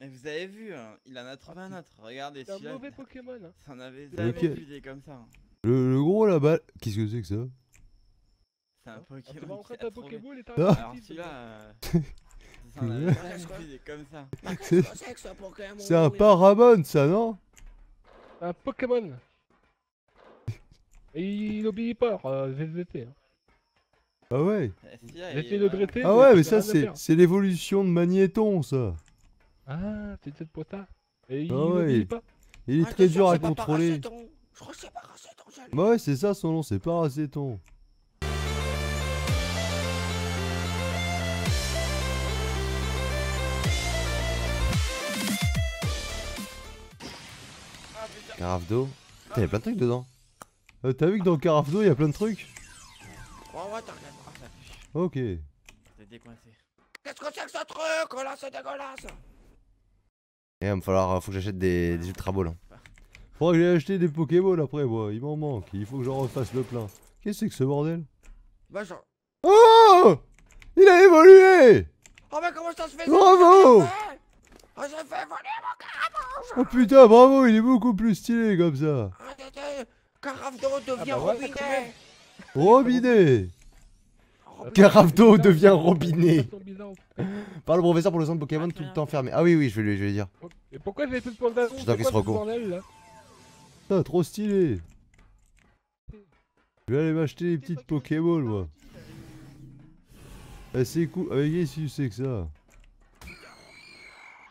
Mais vous avez vu, hein, il en a trouvé un autre. Regardez, C'est un mauvais Pokémon. Hein. Ça en avait jamais vu des comme ça. Hein. Le, gros là-bas, qu'est-ce que c'est que ça C'est un ah, Pokémon. Ah, a trouvé. Alors celui-là. ça euh, avait jamais comme ça. C'est un Paramon, ça non Un Pokémon. Et il obéit pas, euh, VVP. Hein. Ah ouais de Ah ouais, mais ça, c'est l'évolution de Magnéton, ça Ah, t'es peut-être pota Et il ah ouais. Il est ah, très dur à contrôler. Je Bah ouais, c'est ça son nom, c'est Paracéton. Carafe d'eau Putain, y'a plein de trucs dedans. Euh, t'as vu que dans Carafe d'eau y'a plein de trucs Ok. Qu'est-ce que c'est que ce truc Là, c'est dégueulasse Et eh, il va me falloir. Euh, faut que j'achète des, Ultra Balls. Hein. Faudra que j'aille acheter des Pokéball après, moi. Il m'en manque. Il faut que j'en refasse le plein. Qu'est-ce que c'est que ce bordel Bah, j'en... Oh Il a évolué Oh, mais comment ça se fait Bravo Oh, j'ai fait évoluer mon Oh putain, bravo, il est beaucoup plus stylé comme ça. Ah, devient ah, bah robinet. Robinet Carapdo devient robinet. Parle au professeur pour le centre Pokémon tout ah, le temps fermé. Ah oui, oui, je vais lui, je vais dire. Et oh, pourquoi j'ai plus de le d'annonce J'attends qu'il se trop stylé. Je vais aller m'acheter des petites Pokéballs, moi. Ah, c'est cool. Avec ce si tu sais que ça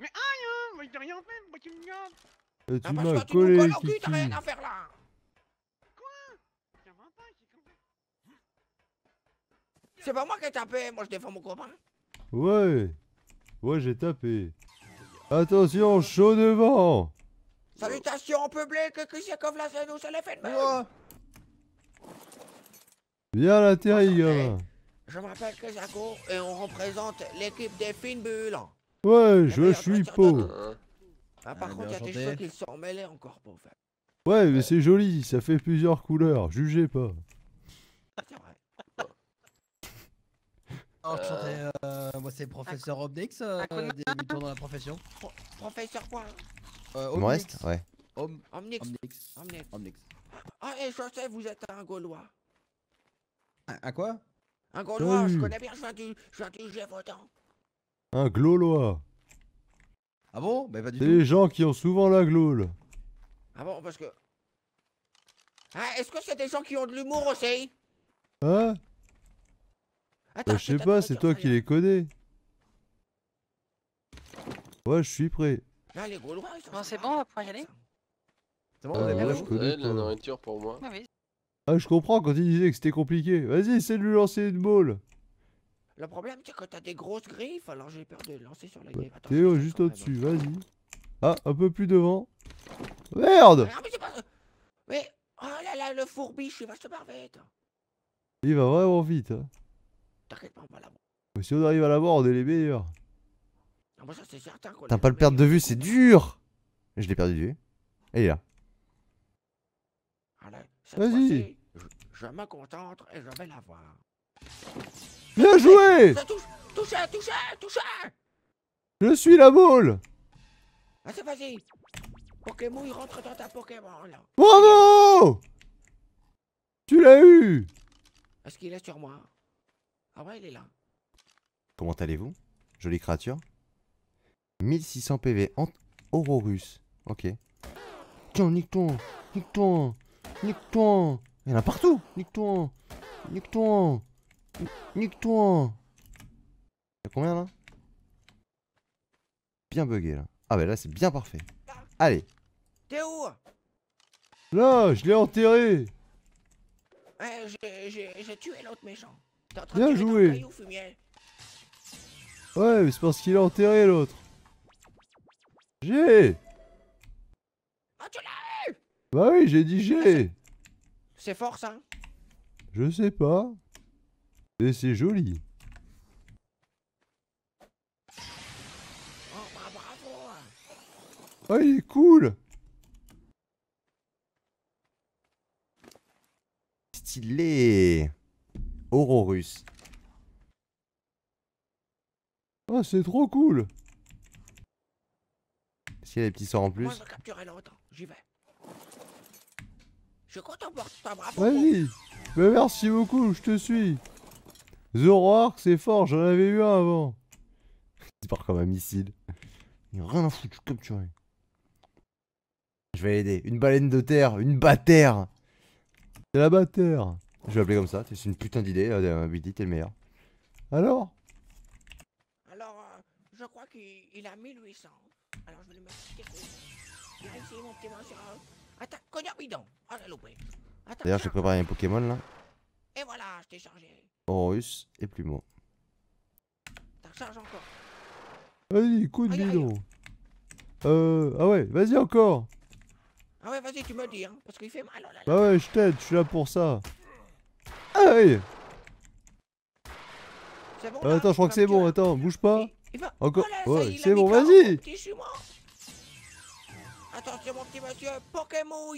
Mais aïe, hein, moi je rien moi tu me Tu m'as collé, Kiki. rien à faire là. C'est pas moi qui ai tapé, moi je défends mon copain. Ouais, ouais j'ai tapé. Attention, chaud devant Salutations au public, comme la nous c'est l'effet de même Viens la terre, Je m'appelle Kesako et on représente l'équipe des fines Ouais, je, suis pauvre ah, par contre, il y a des cheveux qui sont mêlés encore, pauvre. Ouais, mais c'est joli, ça fait plusieurs couleurs, jugez pas. Euh, euh, moi, c'est professeur Omnix, euh, des dans la profession. professeur quoi hein Omnix Ouais. Omnix. Omnix. Omnix. Ah, et je sais, vous êtes un Gaulois. Un, quoi Un Gaulois, je connais bien, je viens du, je viens du Un Gaulois Ah bon Bah, pas du C'est les gens qui ont souvent la gloule. Ah bon, parce que. Ah, est-ce que c'est des gens qui ont de l'humour aussi Hein je sais pas, c'est toi qui les connais. Ouais, je suis prêt. Bon, c'est bon, on va pouvoir y aller C'est bon, on a ah, je connais la nourriture pour moi. Ah, je comprends quand il disait que c'était compliqué. Vas-y, essaie de lui lancer une boule. Le problème, c'est que t'as des grosses griffes, alors j'ai peur de lancer sur la bah, griffe. Théo, juste au-dessus, vas-y. Ah, un peu plus devant. Merde ah, Mais, oh là là, le fourbi, je suis vachement bête Il va vraiment vite. Hein. T'inquiète pas, on va l'avoir. Si on arrive à l'avoir, on est les meilleurs. Ah, bah, ça c'est certain T'as pas le perdre de vue, c'est dur Je l'ai perdu de vue. Et il est là. Ah, vas-y Je me contente et je vais l'avoir. Bien joué Touchez, touchez, touchez Je suis la boule Vas-y, ah, vas-y Pokémon, il rentre dans ta Pokémon, là Bravo Tu l'as eu Est-ce qu'il est sur moi ah ouais, il est là. Comment allez-vous Jolie créature. 1600 PV. en Aurorus. Ok. Tiens, nique-toi Nique-toi toi Il y en a partout Nique-toi Nique-toi Nique-toi Il y a combien là Bien bugué là. Ah bah là c'est bien parfait. Allez T'es où Là, je l'ai enterré Ouais, j'ai tué l'autre méchant. Bien joué Ouais, mais c'est parce qu'il a enterré l'autre. J'ai Ah tu l'as eu Bah oui, j'ai dit j'ai ah, C'est fort, ça Je sais pas. Mais c'est joli. Oh, Oh, il est cool Stylé Aurorus. Ah, c'est trop cool Est-ce qu'il y a des petits sorts en plus je capturer J'y vais. Je Vas-y merci beaucoup, je te suis The Roar, c'est fort, j'en avais eu un avant Il part comme un missile. Il a rien à foutre, je suis Je vais l'aider. Une baleine de terre, une bat-terre C'est la bâtère je vais l'appeler comme ça, c'est une putain d'idée, euh, Billy, euh, t'es le meilleur. Alors Alors, euh, je crois qu'il a 1800. Alors je vais le mettre quelque chose. Il a essayé mon Pokémon un... Euh, Attaque bidon Oh, loupé D'ailleurs, j'ai préparé un Pokémon, là. Et voilà, je t'ai chargé Horus et Plumeau. T'as charge encore Vas-y, coup de bidon Euh... Ah ouais, vas-y encore Ah ouais, vas-y, tu me dis, hein, parce qu'il fait mal, oh là là. Bah ouais, je t'aide, je suis là pour ça Aïe bon, euh, Attends, je crois que c'est bon, attends, bouge pas. Encore. Oh ouais, c'est bon, vas-y Attention mon petit monsieur, Pokémon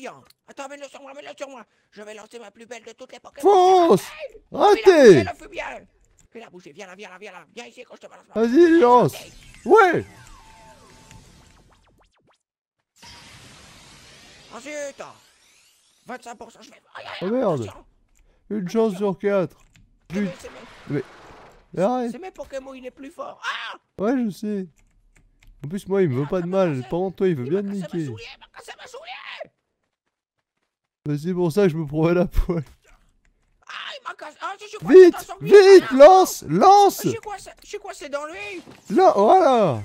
Attends, mets-le sur moi, mets-le sur moi Je vais lancer ma plus belle de toutes les Pokémon Fonce Raté viens ici quand je Vas-y, lance Ouais Ensuite 25%, je vais... Oh, merde une chance sur quatre. Mais... Arrête. C'est mes Pokémon, il est plus fort. Ah ouais, je sais. En plus, moi, il me veut ah, pas de bah, mal. Bah, bah, Pendant toi, il veut bien me niquer. C'est pour ça que je me prouvais la poêle. Vite, vite, lance, lance. Je suis coincé dans lui. Là, voilà.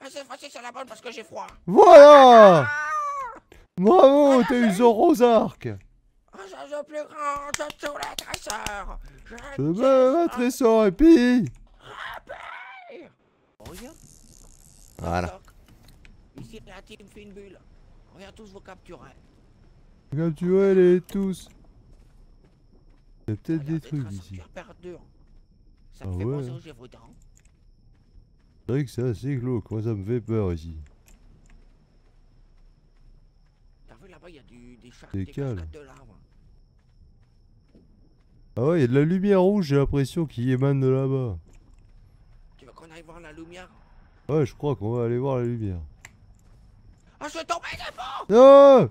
Ah, c'est facile c'est la bonne parce que j'ai froid. Voilà. Ah Bravo, t'as eu Zorozark le plus grand de tous les tresseurs Je un tresseur répit. Voilà. Ici, la team fait une bulle. Regarde tous vos capturés. Capturés les tous Il y a peut-être des trucs ici. Ça ah ouais. C'est vrai que c'est assez glauque, moi ça me fait peur ici. T'as vu là-bas, il y a du, des chars, de larmes. Ah ouais, il y a de la lumière rouge, j'ai l'impression, qui émane de là-bas. Tu veux qu'on aille voir la lumière Ouais, je crois qu'on va aller voir la lumière. Ah, je vais tomber fond Non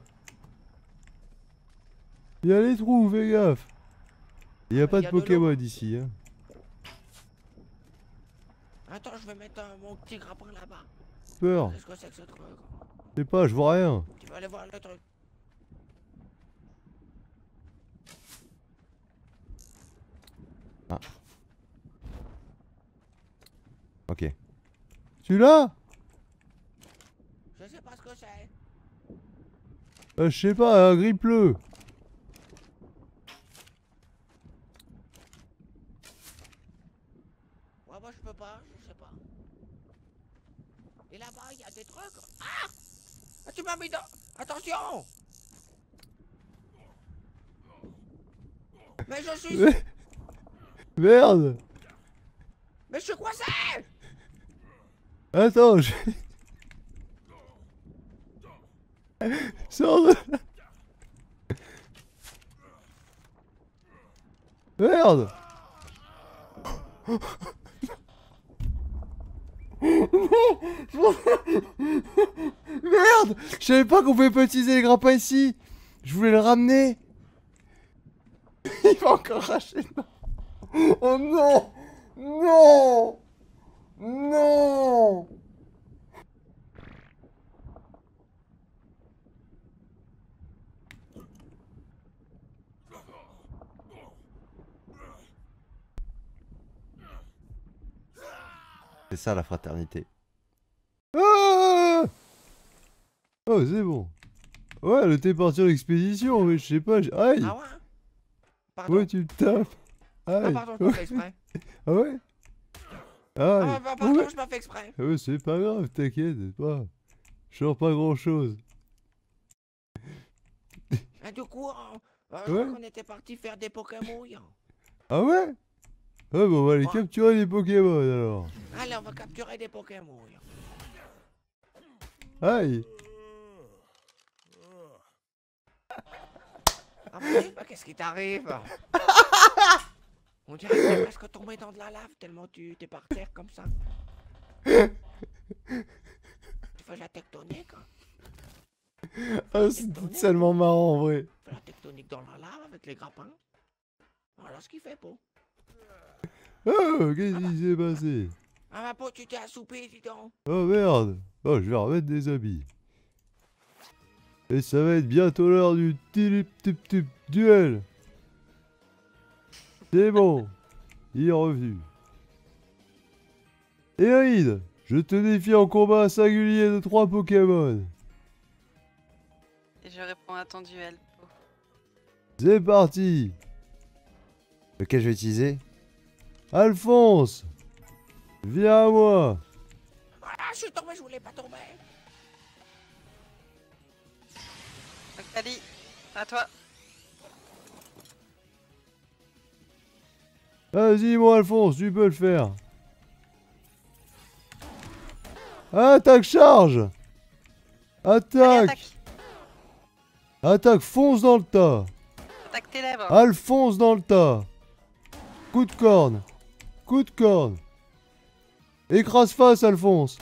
Il y a les trous, fais gaffe Il n'y a ah, pas de Pokémon ici. Hein. Attends, je vais mettre un mon petit grappin là-bas. Peur Qu'est-ce que c'est que ce truc Je sais pas, je vois rien. Tu vas aller voir le truc. Ah. Ok. Tu là Je sais pas ce que c'est. Euh, je sais pas, Un euh, grippe bleu. Ouais, moi je peux pas, je sais pas. Et là-bas, il y a des trucs. Ah ah, tu m'as mis dans... Attention Mais je suis... Merde Mais je suis coincé Attends, je... Sors Merde Merde Je savais pas qu'on pouvait pas utiliser les grappins ici Je voulais le ramener Il va encore racheter Oh non Non Non C'est ça la fraternité. Ah ah, oh c'est bon. Ouais, le était sur l'expédition mais je sais pas. Aïe ah ouais, ouais, tu me tapes ah, ah pardon, je ah m'en fais exprès. ah ouais Ah, ah pardon, ah je m'en fais exprès. Ah ouais, c'est pas grave, t'inquiète pas. Je sors pas grand chose. Ah, du coup, hein, on était parti faire des Pokémon. Ah ouais Ah bah on va aller capturer des Pokémon alors. Allez, on va capturer des Pokémon. Aïe Ah, bah, qu'est-ce qui t'arrive On dirait que t'es presque tombé dans de la lave tellement tu t'es par terre comme ça. tu fais la tectonique hein? Ah, c'est tellement marrant en vrai. Tu fais la tectonique dans la lave avec les grappins. Voilà ce qu'il fait, Po. Oh, qu'est-ce qui s'est passé Ah, ma peau, tu t'es assoupi, dis donc. Oh merde Oh, je vais remettre des habits. Et ça va être bientôt l'heure du duel c'est bon. Il est revenu. Héride, je te défie en combat singulier de trois Pokémon. Et je réponds à ton duel. C'est parti Lequel je vais utiliser Alphonse Viens à moi Ah, je suis tombé, je voulais pas tomber Octali, à toi Vas-y, mon Alphonse, tu peux le faire. Attaque, charge Attaque attaque. fonce dans le tas Attaque tes lèvres Alphonse dans le tas Coup de corne Coup de corne Écrase face, Alphonse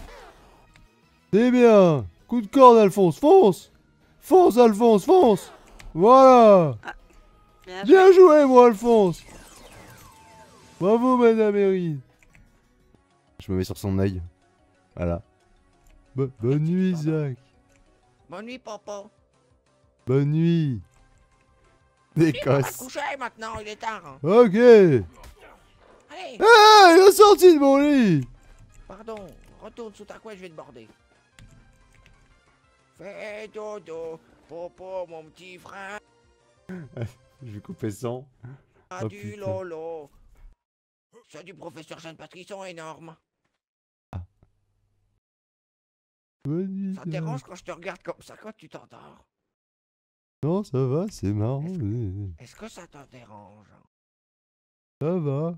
C'est bien Coup de corne, Alphonse Fonce Fonce, Alphonse, fonce Voilà ah, Bien joué, moi, Alphonse Bravo, madame Erin Je me mets sur son œil. Voilà. bonne nuit, Zach. Bonne nuit, papa. Bonne nuit. D'Écosse. coucher maintenant, il est tard. Hein. Ok. Allez. Ah, il est sorti de mon lit. Pardon, retourne sous ta couette, je vais te border. Fais dodo, popo, mon petit frère. je vais couper sans. Ah, oh, du lolo. Ceux du professeur Jean Patrick sont énormes. Ça te dérange quand je te regarde comme ça quand tu t'endors Non, ça va, c'est marrant. Est-ce que... ça te dérange Ça va.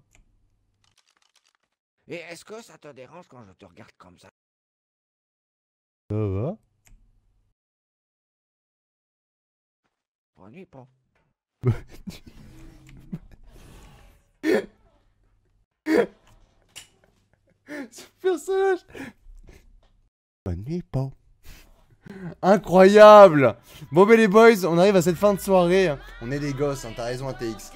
Et est-ce que ça te dérange quand je te regarde comme ça Ça va. Bonne nuit, nuit. Bonne nuit, Pau. Incroyable Bon, ben les boys, on arrive à cette fin de soirée. On est des gosses, hein, t'as raison, ATX.